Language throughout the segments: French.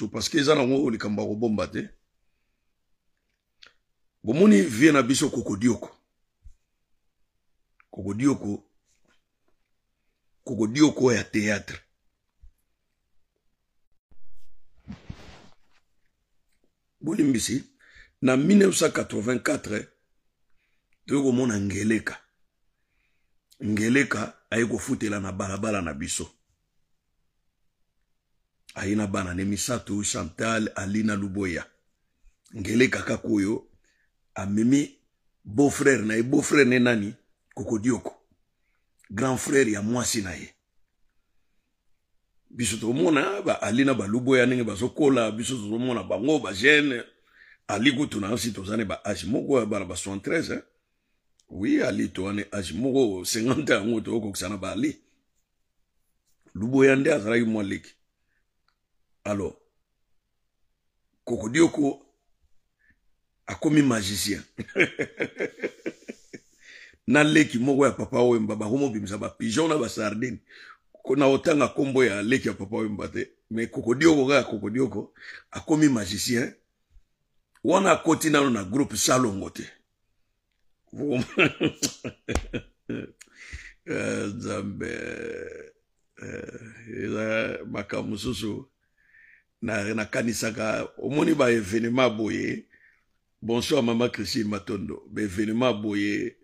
mosusu parceke eza nango likambo ya kobomba te bomoni vie na biso kokodioko kokodioko kokodioko ya théâtre bolimbisi na 1984 toye komona ngeleka ngeleka aye kofutela na balabala na biso haina bana ne misato chantal alina luboya ngele kaka koyo amemi beau-frère na beau-frère ne nani kokodioko grand frère ya mwasi na ye biso tomona ba ali na baluboya ndenge bazokola biso tozomona bango bagene ali kutu na yosi toza ne baage moko ya bana ba 73 eh? wi ali toa ne age moko 50 yango tookokisa na baali luboya nde azalaki mwa alo Kokodioko akomi magicien. na leki moko ya papa wemba bakomobimisa bapigeon na basardine na otanga nkombo ya leki ya papa wemba te me kokodioko kaka kokodioko akomi magicien wana akoti nano na groupe salongo te eh, nzambe eh, eza makambo mosusu nakanisaka omoni baevenema boye bonsoir mama christine matondo baevenema boye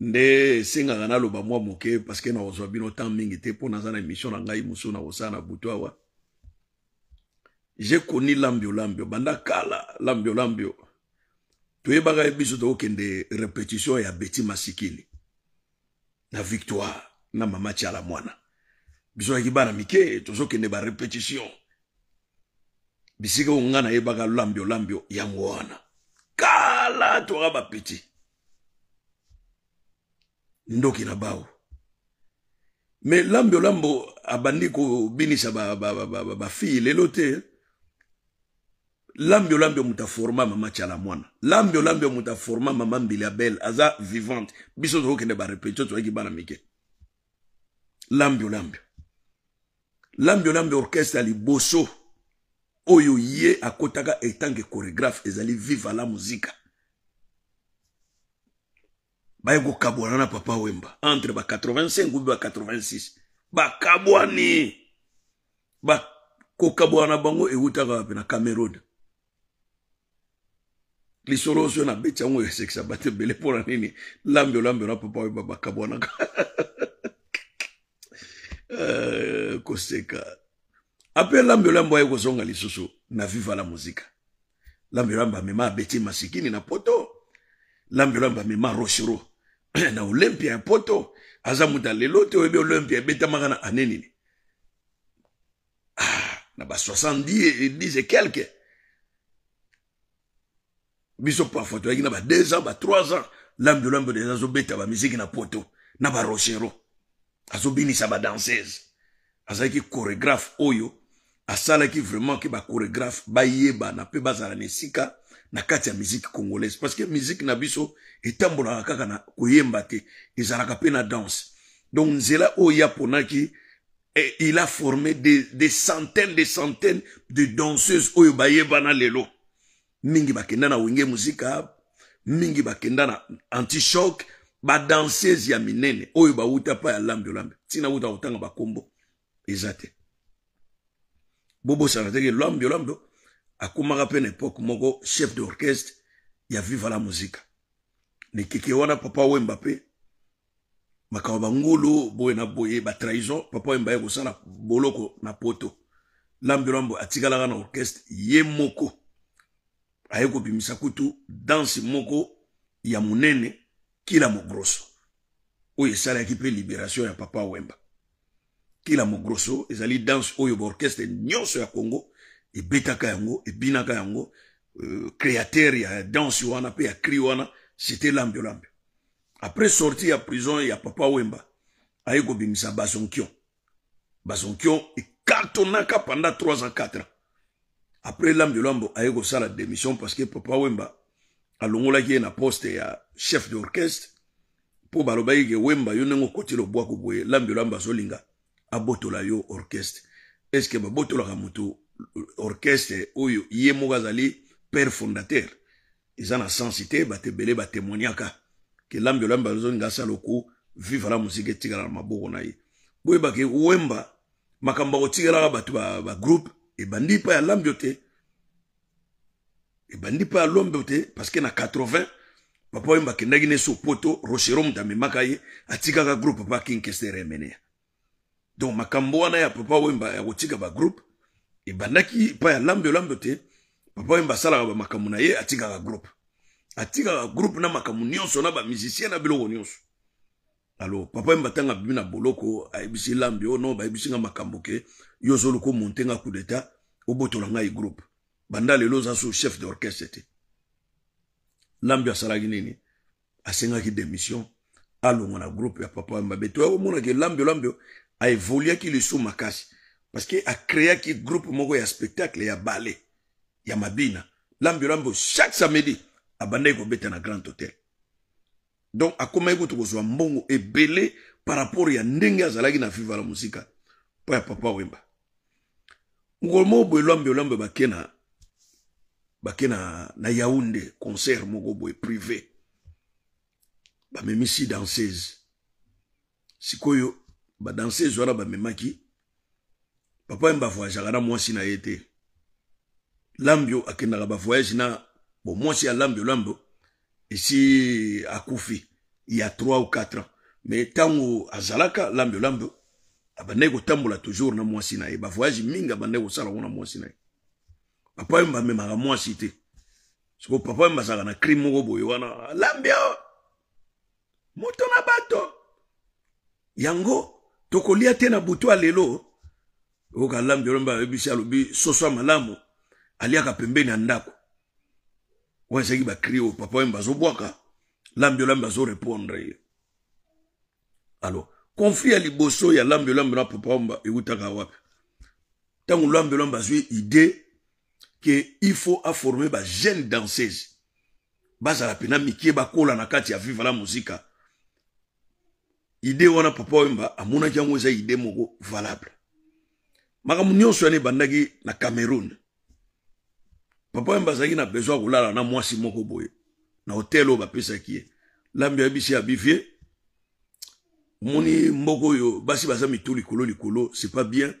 nde esengaka naloba mwa moke parceke nakozwa bino temps mingi te mpo naza na émission na ngai mosusu na kosala na butu awa je koni lambiolambio banda kala lambiolambio toyebaka ye biso tokokende repétition ya beti masikili na victoire na mama tiala mwana biso yaki bana mike tozokende barepétition bisika ngana yebaga nayebaka lambio lambio yango wana kala toka piti. ndoki na bao me lambio lambo abandi ba ba lelo lelote. lambio lambio mutaforma mama ma mwana lambio lambio moto mama mbili ya aza vivante biso tokokende barepetio toyaki bana mike lambio lambio lambio lambio orchestre ali boso. oyo ye akotaka etanke choregraphe ezali viva la muzika baye kokabwana na papa wemba entre ba 85 mpe ba 86 bakabwani bakokabwana bango ewutaka wape na cameroun lisolo oso na beti yango esekisa bato ebele mpona nini lambelambela papa wemba bakabwanaka eh, koseka ape lambiolambo aye kozonga lisusu na la viva musique. L'ambulance, ma amema beti masikini na poto lambiolambo amema Rochiro, na olympia poto aza mutu lelo olympia beta na ane ah, na ba 70 e quelque biso parfois toyaki na ba 2 ans ba 3 ans lambiolambo deja azobeta musique na poto na barochero azobinisa danseuse. Azaki chorégraphe oyo qui vraiment ke chorégraphe ba yebana bazala na esika na kati ya musique congolaise parce que musique na biso na kaka na koyemba te ezalaka pe na danse donc nzela o ya ponaki Et eh, il a formé des, des centaines, des centaines de danseuses oyo na lelo. Mingi bakenda na wenge musique mingi bakenda na anti-shock, ba danseuse ya minene oyo uta pa ya lambe lambe. Tina uta utanga bakombo. Ezate. Bobo teke l'homme, olwambi akomaka mpe pe epoke moko chef de orchestre ya viva la muzika N'e kike papa wemba pe makambo ngolo boye na boye trahison. papa wemba ye sana boloko na poto lambi olwambi atikalaka na orchestre ye moko bimisakutu danse moko ya monene kila mogroso oyo esalaki mpe libération ya papa wemba kila mon ezali danse oyo orchestre nyonso ya congo ebetaka yango et yango euh, créateur ya danse wana mpe ya cri wana c'était lambio après sorti ya prison y a papa wemba aye kobimisa bazonkion bazonkion cartonna pendant 3 ans 4 ans après lambio a aye sa démission parce que papa wemba qui est na poste ya chef d'orchestre pour Baro ke wemba yo le lo lobwako boye lambio son solinga abotola yo orchestre que botola moto orchestre oyo ye moko père fondateur eza na sensi te bato ebele que ke lambio lamba zone asala oku vive la mosika etikala na maboko na ye boyebake wemba makambo ba groupe bagroupe bandi pa ya lambio te ebandi pa ya lombio te que na 80 papa oyemba akendaki ne poto rocherom tami makaye a atikaka groupe papa kinkester remene donc makambo ya papa wemba ya ba group, ebandaki epai ya lambe lambio te papa wemba sala wa na ye group. groupe ka groupe na makambo nyonso na bamusicien na biloko nyonso alo papa wemba tanga bibina boloko. boloko ayebisi lambe o ba bayebisinga makambo yo ozoluka montenga kudeta, oboto langa obotola e group. groupe banda lelo chef so chef d'orchestre te lambe asalaki nini ki démission alonga na groupe ya papa wemba beto ke lambe olambe a parce qu'il makasi créé qu'il groupe moko ya spectacle ya bale ya mabina lambilambo chaque samedi abandaki kobeta na grand hôtel. donc akomaki kutu kozwa mbongo belé par rapport ya ndenge azalaki na viva la musique, pour ya papa wemba mokolo moko boye lwambiolwambe bake na bake na, na yaunde concert moko boy privé memisi danseuse sikoyo badanse ba memaki papa ye bavoyageaka na mwasi na yete te lambio ba bavoyage na bo mwasi ya lambio lambio si akufi a 3 ou 4 ans Mais tango azalaka lambio lambo, ko ah, bah, tambula toujours na mwasi na ye bavoyage minga abandaki ah, kosala ngo na mwasi na papa mba bamemaka mwasi te soko papa mba bazalaka na crime moko boye wana lambio moto na bato yango Toko te na butu lelo okoka lambi olomba ayebisi aliaka pembeni andako. ndako wana kriyo, papa oyembe zobwaka. lambi olambi zo repondre. alors conflit ya liboso ya lambi na papa e ewutaka wapi ntango lambi olambi faut idée ke ifo aforme bajeune danseuse la pina mikie bakola na ya viva la muzika ide wana papa oyo mba amonaki yango eza ide moko valable makambo nyonso wana ebandaki na cameroun papa oyo mba azalaki na besoin ya kolala na mwasi moko boye na hotel oyo bapesaki ye lambi ayebisi ya bivie omoni oyo basi baza mitu likolo likolo c'est pas bien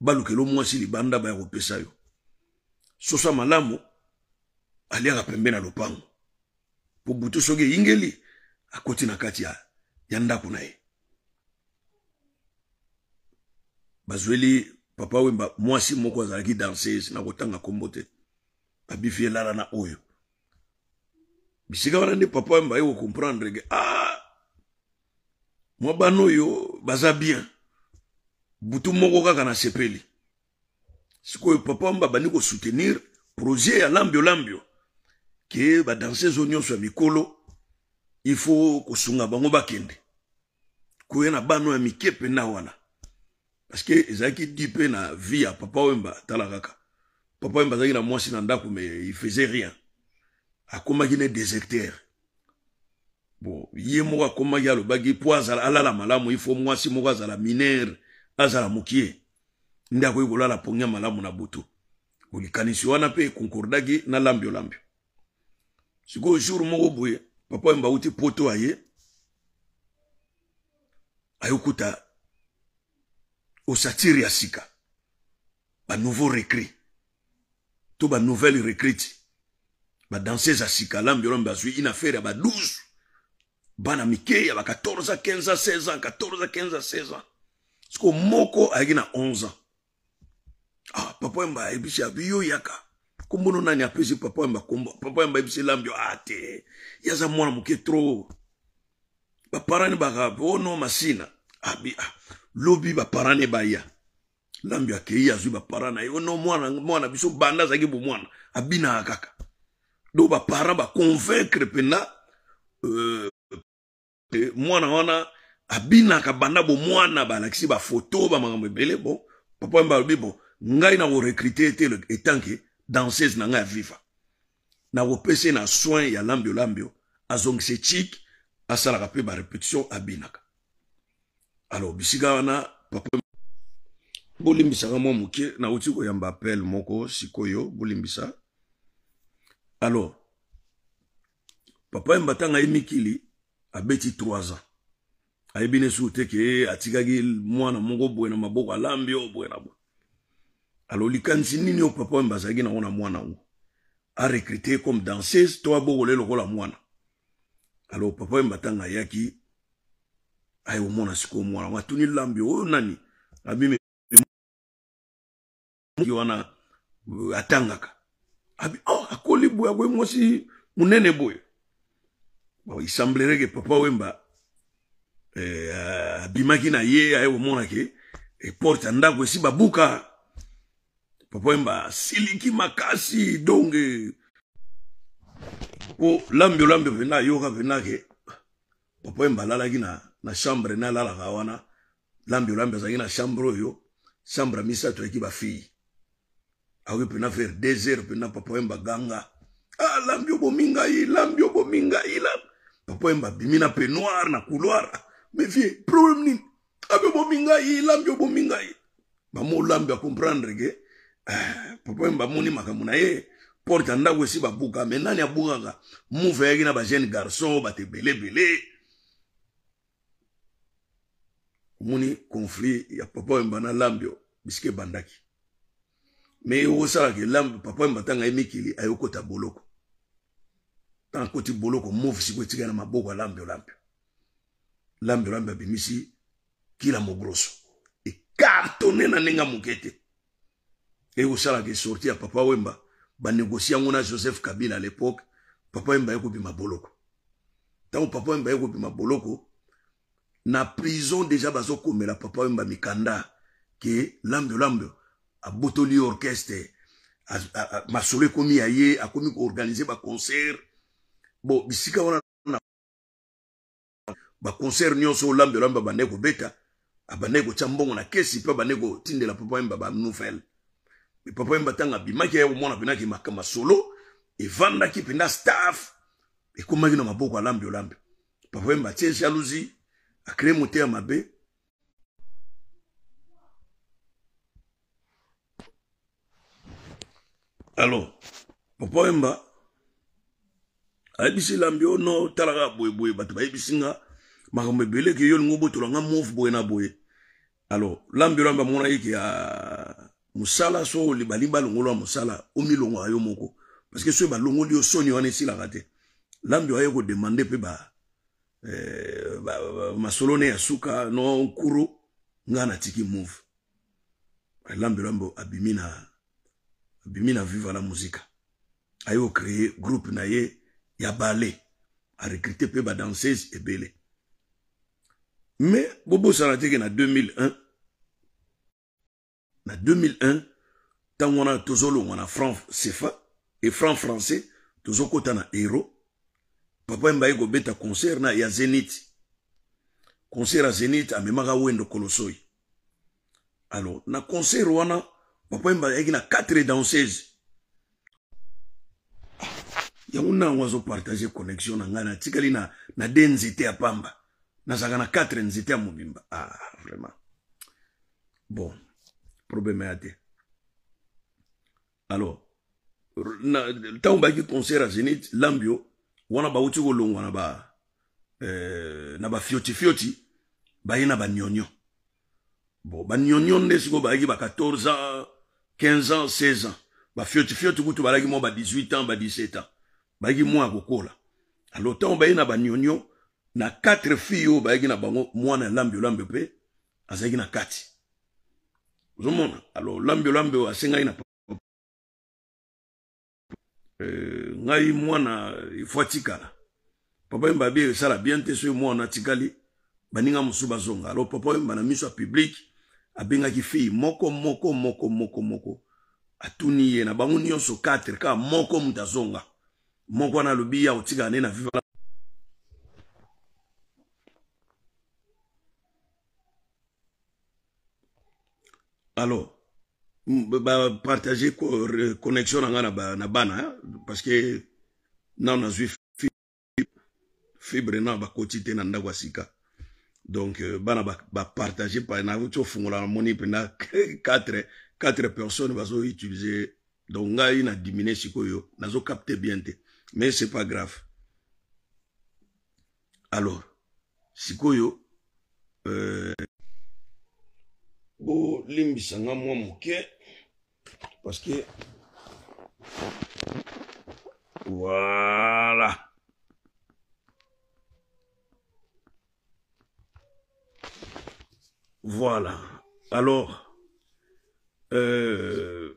balukelo mwasi libanda baya kopesa yo soso malamu aliaka pembeni ya lopango po butu soki eyingeli akoti na kati ya ndako na ye bazweli papa wemba mwasi moko azalaki danseuse na kotanga kombo te lala na oyo bisika wana nde papa wemba ye comprendre que ah mwa bana yo baza bien butu moko kaka na sepeli sikoyo papa wemba bandi soutenir projet ya lambio lambio ke ba oyo zonyo il mikolo ifo kosunga bango bakende koya na banu ya mikepe na wana parce que ezalaki dupé na vie à papa wemba tala papa wemba Zaki na mwasi na ndako mais il faisait rien koma ne déserteur bon la moko akomaki alobaki mpo azala alala malamu ifo mwasi moko la minere azala Nda nde akoki la pongia malamu na butu kanisi wana pe konkordagi na lambio lambio Siko jour moko bouye, papa wemba uti poto aye ayokuta osatiri ya sika nouveau recrit. to ba recrute badanseuse ya sika lambiolombe azwi ina affaire ya ba 12 bana mike ya ba 14 15 16 ans 14 15 16 ans siko moko ayaki na 11 ans ah papa yamba ebisi abi yo yaka kombono nani apesi papa yamba kombo papa yamba ayebisi elambio yo ate. Ah, yaza mwana moke tro parani baka ono oh, masina abi ah. ah lobi ba ne baya lambi akei ba baparent na yo no mwana mwana biso banda bo mwana abina kaka do ba convaincre pena euh, eh, mwana wana ka banda ba photo photo ba bele bon papa mba bon ngai le étant danseuse na viva. Na nakopesa pese na soin ya lambio lambio asala ka pe ba réputation abinaka alors bisika wana papa bolimbisaka mwa moke nauti koyamba apele moko sikoyo bolimbisa alors papa yemba ntango aye mikili abeti 3 ans ayebi ne sur te ke atikaki mwana moko boye na maboko alambi oyo boye na boye alors likanisi nini oyo papa yemba azalaki nango na mwana yango arecrute comme danseuse to abokola lokola mwana alors papa yemba ntango ayaki aye omona sikoyo mwana watuni lambi oyo nani abimi wana euh, atangaka abi oh, akoli boye akoye mwasi monene boye bon, isemblereke papa wemba eh, abimaki na ye aye omonake eporte ya ndako esi babuka papa wemba asiliki makasi donge po oh, lambi olambio mpena ayoka mpenake papa wemba alalaki na na chambre na la lala lambi olambi azalaki na chambre yo, chambre ya misato ayaki bafille akoki mpena vers na heures papa ganga ah, lambi bominga ngai lambi bominga ngai la papa emba bimina na pe noir na couloir Me vie problème Abe abi minga ngai bominga obomi ngai bamolambi acomprendre ke ah, eh, papa emba moni makamuna ye porte nda ndako ba babuka menanya ya abukaka move ayaki na jeune garçon te bele bele. Muni conflit ya papa mbana na lambio bandaki me me ke l'amb papa tanga tanga ayemikili ayokota boloko Tan koti boloko movu siko etikali na maboko lambio-lambio. Lambio-lambio, kila kila mogroso cartonné e na nenga moke vous ekosalaka sorti ya papa Wemba, Ba négocier joseph kabila à l'époque papa oyemba ma boloko Tant papa oyemba ma boloko na prison déjà deja la papa mba mikanda ke lambyo a abotoli orchestre aye, a ya ye akomi ba concert. bo bisika wana baconcert nyonso ba lambyo beta, a ba kotya mbongo na kesi mpe tinde la papa yemba nouvelle mais papa yemba ntango abimaki aya mona mpenaki makama solo e ki pina staff il na maboko ya lambyo lambyo papa yemba atie jalousie akremote ya b. alo papa Emba, ayebisi elambi no talaga boyeboye bato bayebisi nga makambo bele ke yo lingo botola nga mofu boye na boye alo lambi oyo lambi amona ya musala so balingi balongolo Musala, mosala omilongwaka ayomoko, moko que soki balongo yo soni wana la te lambi oyo ko demande pe ba eh, masolone ya suka no nkuru ngana natiki move lambelwambo abimi abimina abimi na viva la muzika Ayo naye groupe na ye ya bale arecrute mpe Mais, Bobo me bobosana teke na 2001 na 2001 on a wana tozolo a franc cefa e franc français tozokɔta na héros. papa emba ye kobeta concert na ya zenith concert ya zenith amemaka wendo kolosoi alors na concert wana papa emba ayaki na 4 danseuse yango nango azopartage connexion na ngai natikali na, na de nzete ya pamba nazalaka na 4 nzete ya mobimba ah, vraiment bon probleme ya te alors ntango bayaki concert ya zenith lambio wana bauti euh, na ba fioti, fioti, ba ina ba nyonyo bo ba nde sikoyo bayaki ba 14 ans 15 ans 16 ans bafiotifioti kutu balaki mwa ba 18 ans ba 17 ans bayaki mwa ya kokola alo ba ina ba nyonyo na quatre filles ba bayaki na bango mwana ya lambiolambio pe, azalaki na kati ozomona alo lambiolambio asengaki na Eh, ngai mwana ifo atikala papa oyemba bie esala bien te soki mwana atikali baninga mosusu bazonga alo papa oyemba na miso ya piblike abengaki fii moko moko moko moko moko atuni ye na bango nyonso 4 kaka moko moto azonga moko wana alobi ya otikala ne na vive alors partager connexion na ngai na bana hein, parce que nao nazwi fibre na ba te na ndako ya donc euh, bana bapartage nauti fongola moni mpenza 4 personnes utiliser donc ngai na diminuer sikoyo capter bien te mais c'est pas grave alors sikoyo euh, bolimbisanga mwa moke parce que... Voilà. Voilà. Alors, euh,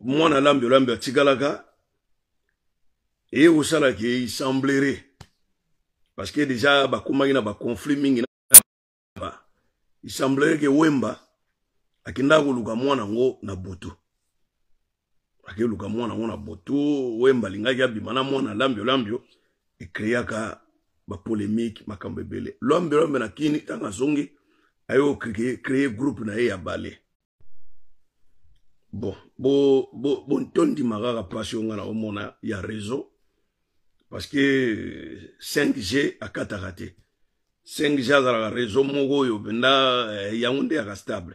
mwana lambi olambi atikalaka eye kosalaka il semblerait, parce que déjà bakomaki na conflit mingi na il semblerait que Wemba akendaka koluka mwana yango na butu akeluka mwana yango na butu oyemba alingaki abima na mwana lambio lambio ekreaka bapolémike makambo ebele lwambio lambio na kini ntango azongi aye okreye groupe na ye ya bale bon bontondima bo, bo, kaka passion nga na omona ya réseau parce que 5g akataka te 5g azalaka réseau moko oyo mpenza eh, yango nde yaka stable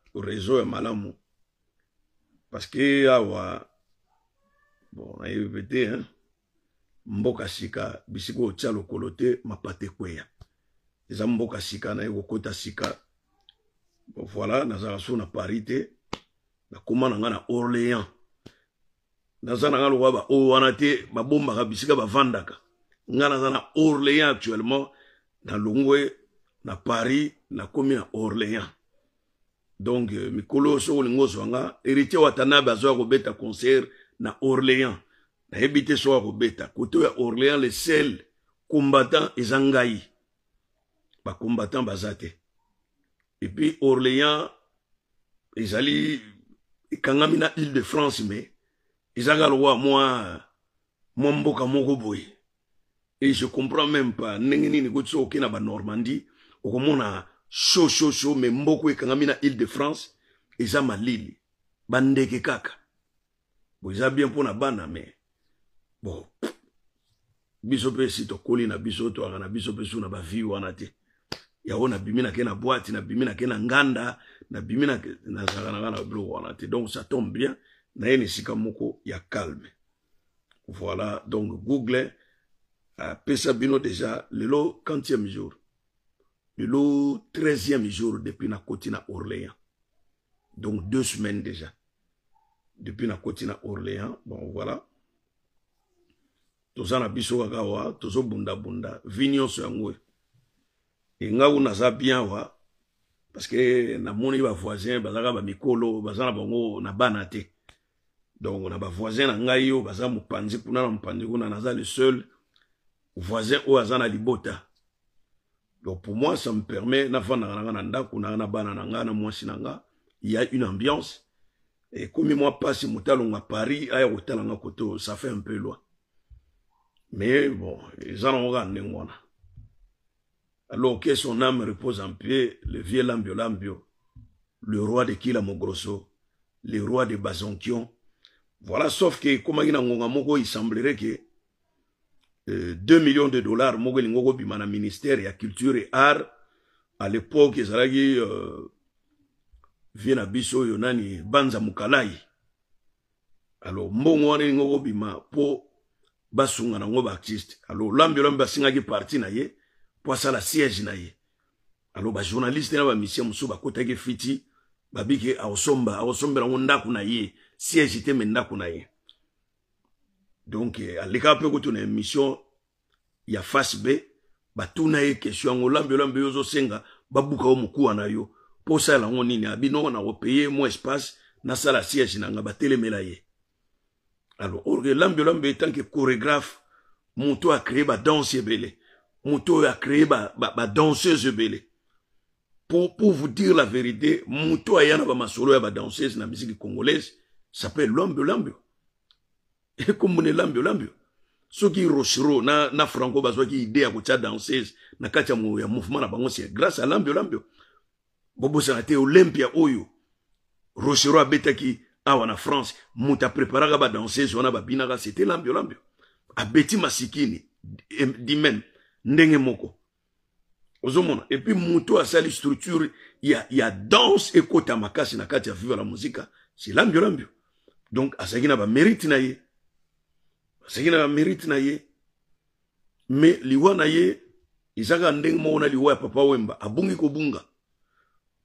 réseau Malamou. parce que awa bon a mpe hein? mboka sika bisika lo kolote, ma ya. Les eza mboka sika naye kota sika bon voilà nazara sou na paris na nakóma na nga na orléans naza na nga lokola ba, wana te bisika nga na orléans actuellement longwe, na paris na na orléans donc euh, mikolo soko olingi ozwa nga héritier watanabe azwaka beta concert na orléans nayebi te soko akobeta beta oyo ya orléans le sel combattant eza bah combattants bazate. Et puis orléans ils ezali ekangami na île de france mais ils ezaka lokwa moi, moi, mboka moko boye Et je comprends même pas ndenge nini koti soki Normandie, na banormandie okomona chaud chaud chaud me mboka ekangami dans l'île de france eza malili bandeke kaka bo eza bien bana mais bon biso mpe si tokoli na biso to na biso mpe na bavi wana te yango bimina nake na boite nabimi nake na nganda na bimina na biloko wana te donc ça tombe bien na esika moko ya calme voilà donc google euh, pesa bino déjà lelo quantième jour le 13e jour depuis Nakotina Orléans. Donc deux semaines déjà. Depuis Nakotina Orléans, bon voilà. tous en a kaka wa, bunda bunda, vignon so yangwe. Et nga ou naza bien wa, parce que na moni ba voisin, bazaka ba mikolo, bazana bango na banate. Donc on voisin na yo, panzi panzi kuna na sont na naza le seul voisin o azana libota. Donc pour moi, ça me permet, il y a une ambiance. Et comme moi passe Paris, à Paris, ça fait un peu loin. Mais bon, ils en ont un. Alors que son âme repose en pied le vieux Lambio Lambio, le roi de Kilamogrosso, le roi de Bazonkion. Voilà, sauf que, comme il semblerait que 2 euh, millions de dollars moko ngoko mana ministère ya culture et art à l'époque ezalaki yonani euh, biso nani banza Mukalai. alors mbongo wana elingi ma po basunga ngoba artiste alors lambi singa ki parti na ye mpo la siège na ye alors bajournaliste na ba kota bakotaki fiti somba aosomba, aosomba na ye siège te me na ye donc à eh, mpe kutu na émission ya face b batuna ye question yango lambelambe yo ozosenga babuka yo mokuwa na yo mpo osala yango nini on na kopeye mon espace sala siège na nga batelemela ye alors orke lambelambe que chorégraphe moto a acréé ba ebele moto a créé bah ba, ba ebele pour, pour vous dire la vérité a, aya ma solo ya danseuse na musique congolaise s'appelle lambelambe lambio-lambio. soki rochiro na, na franco bazwaki idée à kotia danser na kati ya mouvement na bango c'est grâce lambio lambiolambio bobosana te olympia oyo rochiro abetaki awa na france moto bina badanseuse wana c'était lambio lambio. abeti masikini dimen ndenge moko ozomona moutou à asali structure ya, ya danse ekota makasi na kati ya vivre la c'est lambio-lambio. donc asagina na mérite na ye sikila mérite na ye me liwa na ye izaga kaka ndenge on na liwa papa wemba abungi kobunga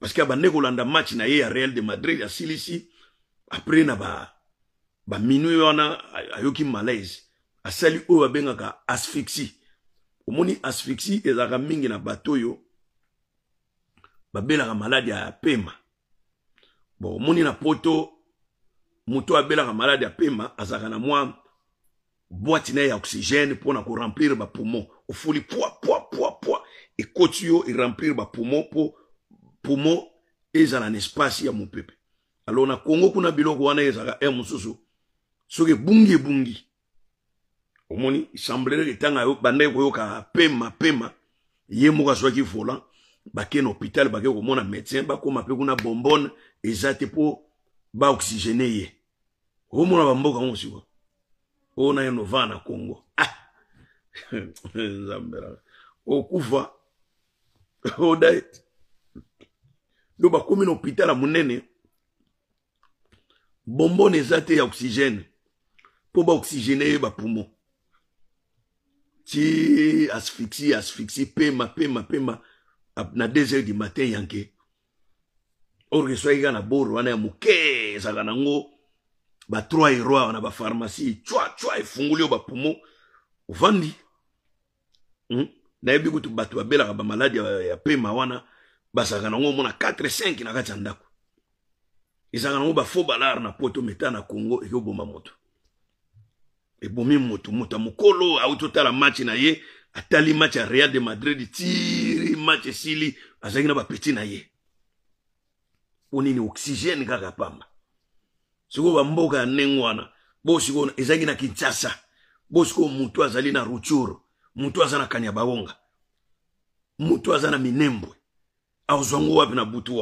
parceke abande landa match na ye ya real de madrid Silici après na ba ba, ba wana ayoki malaise asali oyo bengaka asphyxie omoni asphyxie ezalaka mingi na bato ba babelaka malade ya pema bon omoni na poto moto abela maladie ya pema azaka na mwa boîte ya oxygène au koremplir poids ofuli poids poids et pwa ekoti yo eremplir poumon pour poumo et na espace ya mopepe a na kongo kuna biloko wana eh, bungi bungi bungi soki ebungi ebungi omoni esemblereke tanga yo bande koyoka pema pema ye moko vola, volant bakei na hôpital bakei komona médecin bakóma mpe kuna bombone eza pour ba oxygéner yé omona bamboka ngo sikoyo ona unayenovaa à Kongo ah. zambera okuva odai ndio bakomi na hopitala monene bombone eza te ya oxygène mpo baoxygene ba bapumo ti asphyxie asphyxie ma, pema pema na deux heures du matin yanke or ke na boro wana ya moke gana ba trois héros na ba pharmacie chwa chwa efunguli yo bapumo ovandi hmm? nayebi kutu bato babelaka bamaladi ya pema wana bazalaka nango omona 4 5 na kati ya ndako ezalaka nango bafo balare na poto meta na congo ekoboma moto ebomi moto moto ya mokolo auti match na ye atali match ya real de madrid tiri match esili azalaki na bapeti na ye mpo nini kaka pamba Sugo bamboka ya nengwana, bo go na kinshasa bo sikoyo azali na ruture motu aza na bawonga aza na minembwe wapi na butu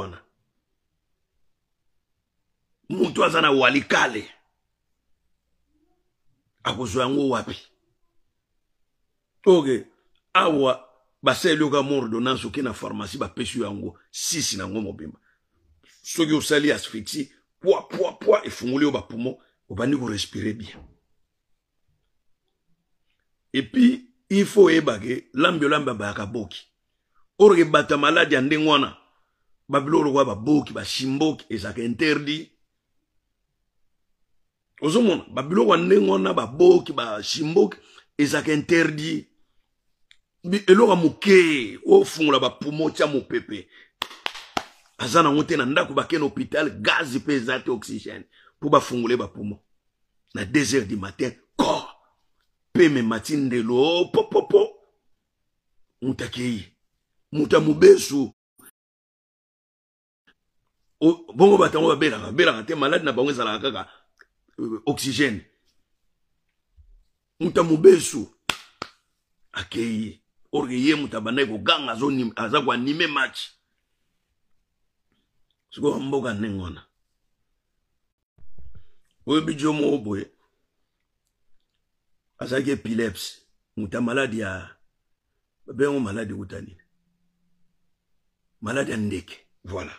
wana walikale wapi awa basali yoka na pharmacie ba yango sisi ngomo bima. asphyxie pwa ba poumon, au mapumo vous respirez bien Et puis, il faut olambi abayaka boki oroke bato ya maladi ya ndenge wana babilo orokwa baboki basimboki ezalaka interdit ozomona babiloko ya ba wana baboki basimboki ezalaka interdit fond là moke ba bapumo tya pépé azana na nandakuba na ndako hôpital gazi pezate oxygène. te oxygène ba poumon na deux heures du matin corps matin matin de popopo Muta kei. Muta bon mobesu bongo bato bela babelaka bela te malade na bango kaka euh, oxygène Muta mubesu mobesu akei orke ye ganga abandaki koganga aza koanime match siko mboka nengona oyo bidio moko boye azalaki epilepsi moto ya maladi ya babengo maladi ekuta nini maladi ya ndeke voilà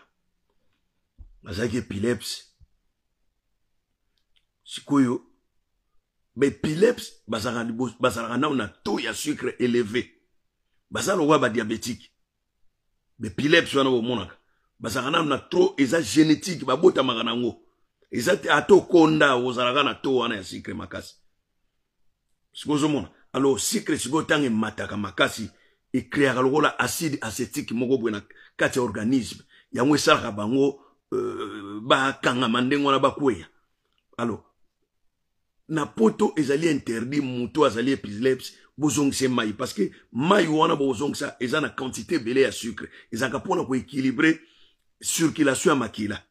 quoi epilepsi sikoyo baepilepsi bazalaka nao na taux ya sucre élevé diabétique mais badiabétike baepilepsi wana bomonaka bazalaka na tro eza génétique babotamaka nango eza te ato konda ozalaka na to wana ya sikre makasi sikoyo mona, alo sikre sikoyo ntango mataka makasi ekreaka lokola acide acétique moko boye na kati ya organisme yango esalaka bango ba euh, bakangama ndenge wana bakweya alo na poto ezali interdit moto azali epilepse se mai parce que mai wana bozongisa eza na quantité ebele ya sucre ezalaka mpona koéquilibre circulation ya makila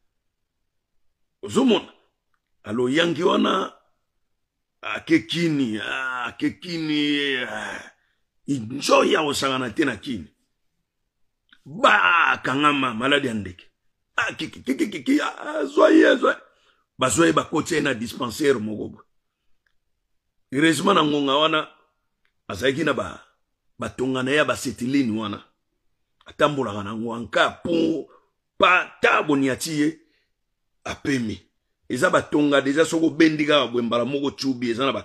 Alo yangi wana A ah, kekini. A ah, kekini. Ah. nzoi ya kosangana ba na kini Kangama. maladi kiki kiki Zoye zoye. ezwai zoye Ba kote na dispensaire moko heureusement ngonga wana azalaki ba batongana ba ya basetilini wana Atambula gana ngwanka Pa boniati ye apemi eza batonga deja soko bendiga bwe mbala moko chubi eza na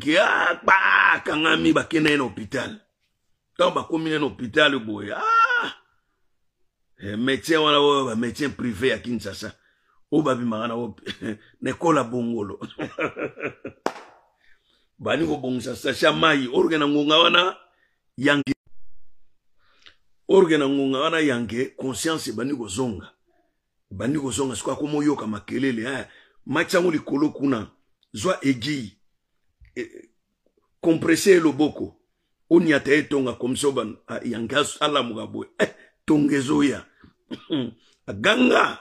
qui hôpital na hôpital ah! eh, wana privé ya kinshasa oyo babimaka ne nekola à bongolo bani kobongisa sasha mai oruke ngonga wana yange orgena na ngonga wana yange conscience bani zonga bani kuzonga sikoy akoma makelele aya eh. machangu yango likolo kuna zwa egi e, eh, komprese loboko oniata ye tonga komisio ban ah, yange zoya boye eh, tonga ezoya aganga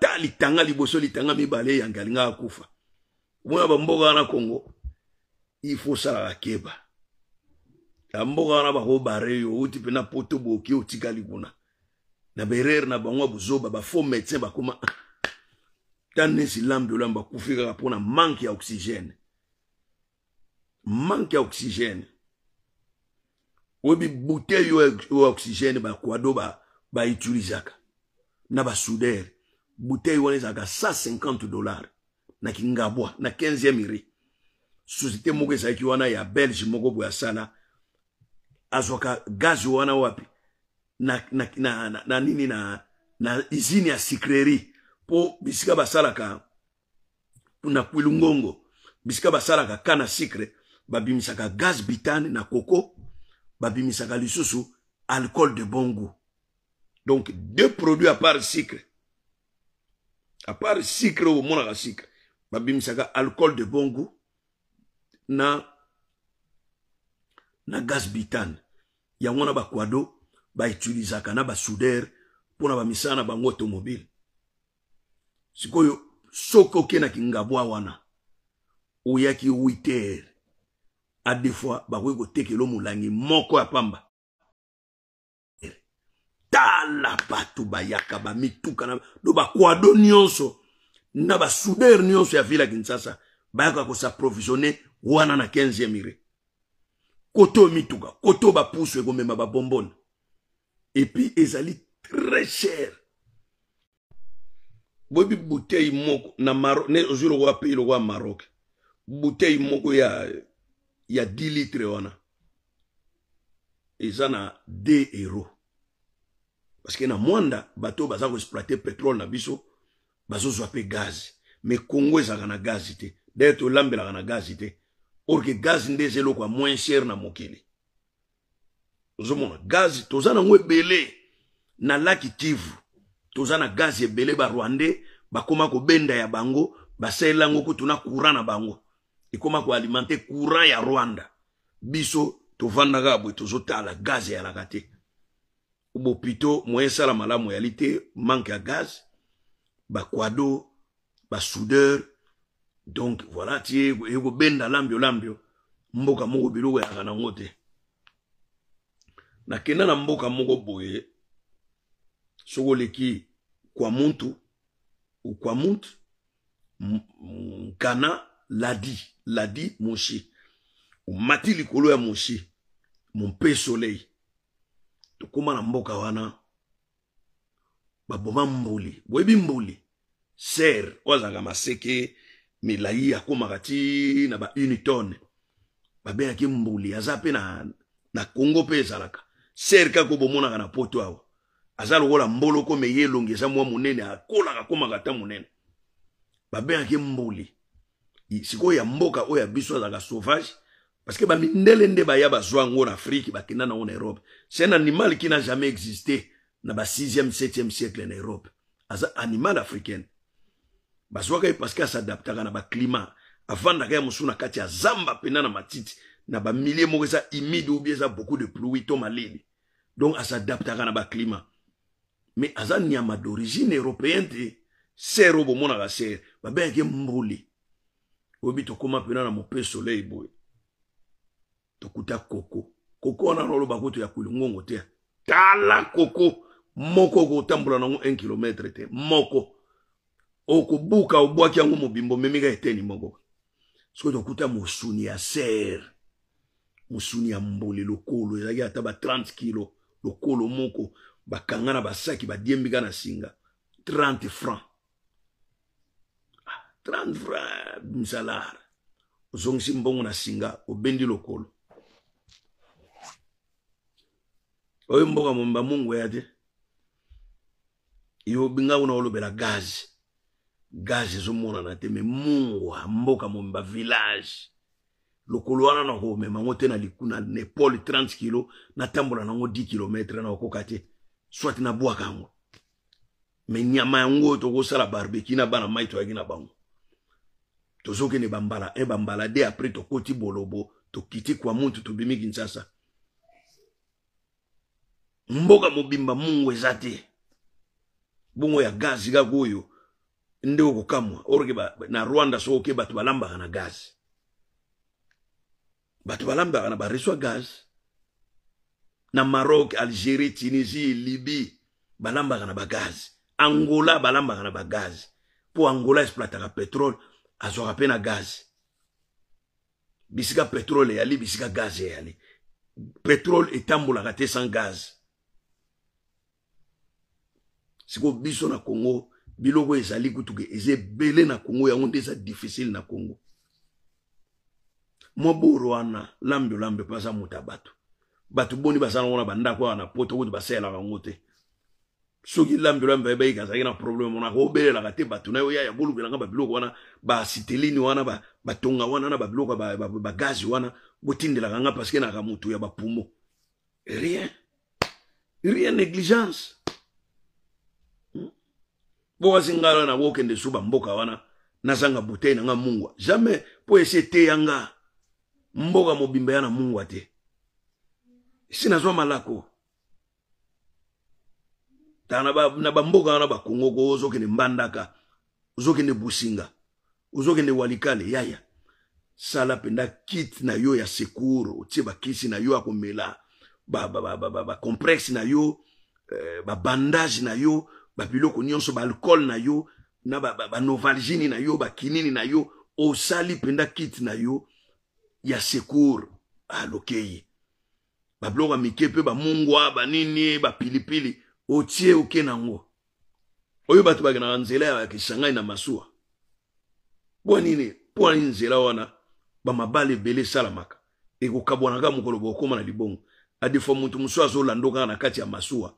tali tanga li bosoli tanga tanga mibale yange kufa omona bamboka wana kongo ifo osalaka keba bamboka ba bakobare yo Uti na poto boki otikali tigalibuna. na berere na bango ya bozoba bafo médecin bakoma tanesi lambi olambi bakufi kaka mpona manke ya oxygène manke ya oxygène Webi bouteille oyo oxygène bakwado doba. ba na basudere bouteille wana ezalaka 150 dollars na kingabwa na 15e mairie société moko ezalaki wana ya belge moko boye asala azwaka gazi wana wapi na, na, na, na, na nini na, na izini ya sikrerie po bisika basalaka na kwilungongo bisika basalaka ka na sikre babimisaka gaz bitane na koko babimisaka lisusu alcool de bon goût donc deux produits à sikre à sikre omonaka sikre saka alcool de bon goût na na gaz Ya wana ba ba ba na bakwado na basudere mpona ba na bango automobile sikoyo soki okendaki kingabwa wana uyaki witer a des fois bakoki kotekela mulangi moko ya pamba tala ba yakaba mituka na do kwado nyonso na ba basouder nyonso ya ville ya ko sa kosaprovisionne wana na 15e ire koto mituka koto ba pousse ba bonbonne et puis ezali très cher boyebi bouteille moko na ozwi lokola pays lokola maroc bouteille moko ya, ya 10 litres wana eza na 2 euros parce que na mwanda bato baza koexploite pétrole na biso bazozwa mpe gazi me kongo ezalaka na gazi te daye tolambelaka na gazi te orke gazi nde eza eloko ya moins chere na mokili ozomona gazi toza nango ebele na laki kivu toza na gazi ebele barwande bakoma kobenda ya bango basalelango kutuna courant na bango ekoma koalimante courant ya rwanda biso tovandaka boye tozotala gazi eyalaka te bopito moye esala malamu eyali te manke ya gazi ba kwado ba soudeur donc voilà ti ekobenda lambio lambio mboka moko biloko yaka ngote. Na kena na mboka moko boye ou ou kwamuntu ukwamut kana ladi ladi moshi omati likolo ya moshi pe soleil tokóma na mboka wana baboma mbuli boyebi mbuli ser oyo maseke milayi ba ti na unitone babengaki mbuli aza Azape na, na kongo pezalaka ezalaka ser kaka na poto awa aza lokola mboloko me ye elongi eza mwa monene akolaka akómaka ata monene babengaki mbuli sikoyo ya mboka oyo ya biso azalaka sauvage parce que bamindele nde baya bazwa ngo na afrike bakenda nango na europe c'est un animal qui n'a jamais existé na ba 6e 7e siècle en Europe aza animal africain. bazwaka ye parce que adapta na climat. Avant ye mosusu na kati a zamba pena na matiti na bamilie moko eza humide ou bien beaucoup de pluie to malili donc asadaptaka na climat. mais aza niama d'origine européenne te sere oyo bomonaka sere mbouli. Obi to tokóma pena na mope soleil boye tokuta koko koko wana na olobaka oto ya kuilungongo te tala koko moko okotambola na 1 km. te moko okubuka obwaki yango bimbo memiga eteni moko soki tokuta mosuni ya ser mosuni ya mbole lokolo ezalaki ata ba 30 kilo lokolo moko Bakangana na basaki badiembika na singa 30 francs 30 ah, francs msalara ozongisi mbongo na singa obendi lokolo oyo mboka momba mungu ya yo binga a olobela gaz. gaze na te me mungwa mboka momi village, lokolo na komema yango te na likuna na epole 30 kilo na ngo 10 km na oko soit swati nabwaka yango me nyama to ko sala barbecue na bana mai yagi na bango ne bambala e eh, bambala de to tokoti bolobo tokiti kwa mutu tobimi nsasa mboka mobimba mungwe zate. te bongo ya gazi kaka oyo nde okokamwa na rwanda so oke bato balambaka na gazi bato balambaka na bareswa gazi na maroc algérie tunisie libye balambaka na bagazi angola balambaka na bagazi po angola esplataka petrole azwaka pe na gazi bisika petrole eyali bisika gazi eyali petrole etambolaka te sans gazi sikoyo biso na kongo biloko ezali kutuke eza ebele na kongo yango nde eza difficile na kongo mwa boro wana lambe olambe mpo aza moto ya bato bato boni basala na bandako awa na poto kuti basalelaka yango te soki lambe olambe bayebaki azalaki na probleme wana kobelelaka te bato na yo yaya bolukelanga babiloko wana basitelini wana batonga wana na babiloko bagazi wana botindelaka nga parceke e naka moto ya bapumo rien rien négligence mpo na ngai in the suba mboka wana nazanga bute na nga mungwa jamais po esi yanga nga mboka mobimba yana na mungwa te esi nazwa malako tala na bamboka wana bakongo ko ozokende mbandaka ozokende businga ozokende walikale yaya sala penda kit na yo ya secour otie bakisi na yo ya baba ba ba, ba, ba, na yo eh, bandage na yo babiloko nyonso baalkol na yo na ba ba, ba na yo bakinini na yo osali penda kit na yo ya secour ah, ba ba ba mike ba nini ba pilipili otie oke nango oyo bato na nzela ya na masua. mpo nini po nzela wana bamabale ebele kabona ekokabwanaka mokolo bokóma na libongo adefo mutu musua zola ndoka na kati ya masua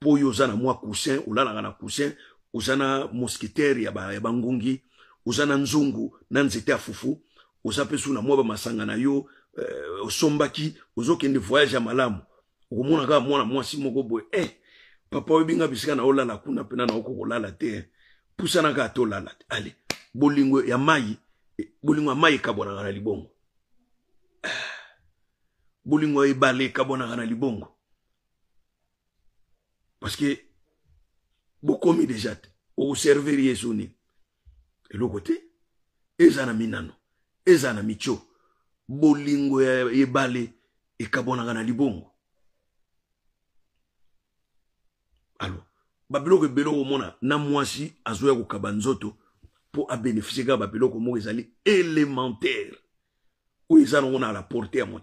pour oyo mwa coussin olalaka na coussin uzana na ya, ba, ya bangongi, uzana nzungu na fufu na masanga na yo usombaki, euh, osombaki ozokende voyage ya malamu okomona kaka mwana mwasi si boye e eh, papa oyebinga bisika na olala kuna pena na la kolala te eh. pusa na kato là te ale ya mai eh, bolingwe ya mai ekabwanaka na libongo ah, Bolingwe ya ebale kabona na libongo parce Paske, bo komi dejat, ou serveri ye et Eloko eza na minano, eza na micho, bolingo ye bale, e kabonaka na libongo. que babilo ebeloko mona, na mwasi que kabanzoto a bénéficier abénéficie babilo que ezali élémentaire ou la portée à mon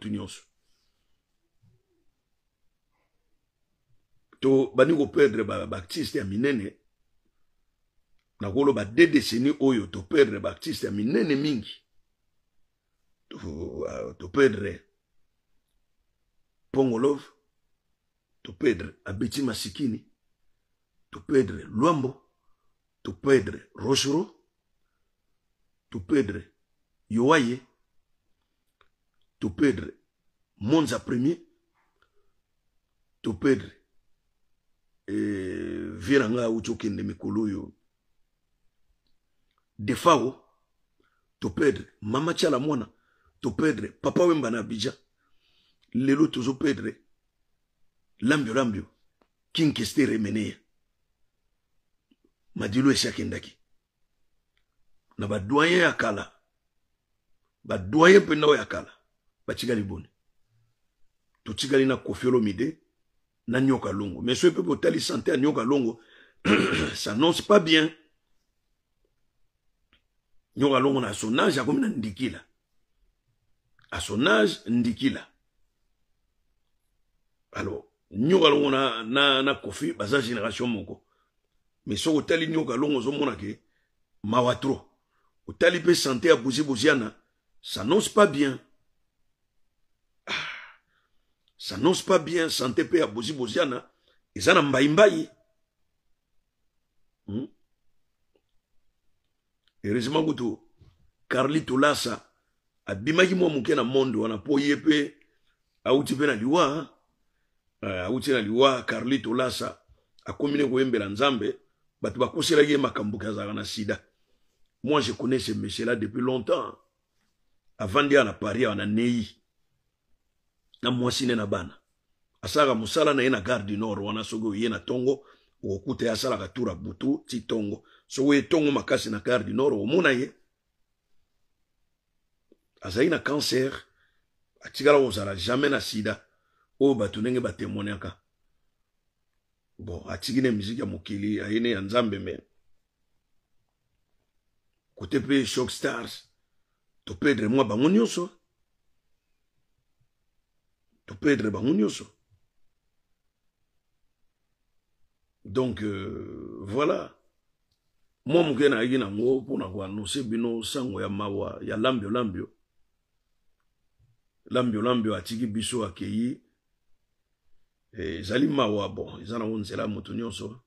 pedre koperdre Baptiste ya minene nakoloba de décennie oyo toperdre Baptiste ya minene mingi euh, perdre pongolov pedre abeti masikini to lwambo toperdre rochero toperdre yoaye pedre monza premier pedre. E, vi na ngai auti okende mikolo oyo defao topedre mama tiala mwana topedre papa wemba na abidjan lelo tozopedre lambio lambio kinkeste remene ye madilo esi akendaki na badoyen ya kala badoyen mpenao ya kala batikali boni totikali na kofiolomide na nyoka longo mais ce peuple tali santé à nyoka longo ça annonce pas bien nyoka longo na son a comme na ndikila à son âge ndikila alors nyoka longo na, na, na kofi baza génération moko mais soki tali nyoka longo ozomona ke mawa tro otali santé à ya boziboziana ça annonce pas bien ah. Ça n'ose pas bien santé mpe ya bozi boziana eza na mbaï hmm? heureusement carli karli a abimaki mwa moke na monde wana a ye a outi pé na liwa outi hein? euh, na liwa karli a komine ko yembela nzambe batu bakoselaki ye makambuka za na sida moi je connais ce monsieur là depuis longtemps hein. avandi aller à paris on a nei na mwasi na bana Asaga musala na ina garde du nord wana sogo oye na tongo. okokuta asala butu ti tongo soki tongo makasi na garde du nord omona ye azalaki na cancer atikala kozala jamais na sida oyo bato ndenge batemoneaka bon atigine ne miziki ya mokili aye nzambe me kote pe shock stars to pedre mwa bango perdre bangunyoso. Donc, euh, voilà. Moi, je suis allé à Ngo pour bino sango ya mawa, ya lambio lambio. Lambio lambio atiki biso akeyi. keyi. zali mawa bon, ils en ont zela zela nyonso.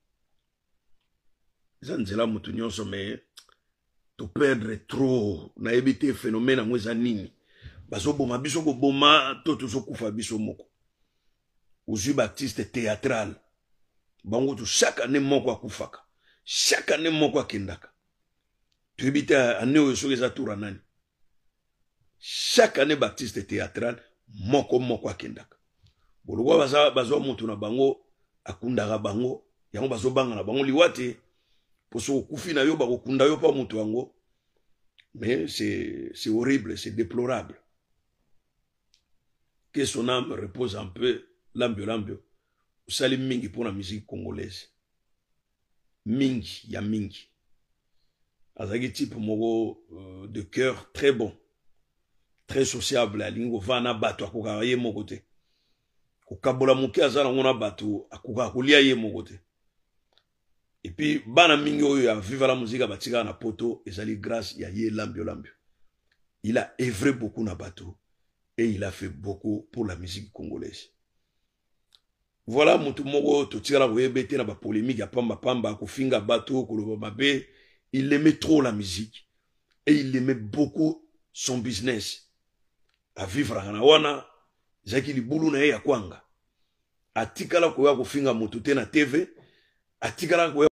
Ils mais to perdre trop na ebité phénomène ngweza nini bazoboma biso totu to tozokufa biso moko ozwi baptiste théâtrale bango tu chaque année moko akufaka chaque année moko akendaka Tu te année oyo soki eza tour nani chaque année baptiste théâtral moko moko akendaka bazo bazo mutu na bango akundaka bango yango bazo banga na bango liwate wate. poso kufi na yo kunda yo pa mutu yango mais c'est horrible c'est déplorable que son âme repose un peu, lambio lambio. mingi pour la musique congolaise. Mingi, ya mingi. Azagi type euh, de cœur très bon. Très sociable, lingua. vana bato akoka ye mon côté. Kokabola moke azala ngona bato akoka kulia ye mon côté. Et puis bana mingi oyo ya viva la musique batika na poto ezali grâce ya ye lambio lambio. Il a œuvré beaucoup na bateau et il a fait beaucoup pour la musique congolaise. Voilà, Mutumoko, Totira Webete, la polémique, Pamba Pamba, finga Bato, Kolobabe, il aimait trop la musique et il aimait beaucoup son business. À vivre à Hanawana, Zaki Liboulou na Kwanga. Atikala finga Kofinga Mototena TV, Atikala Koya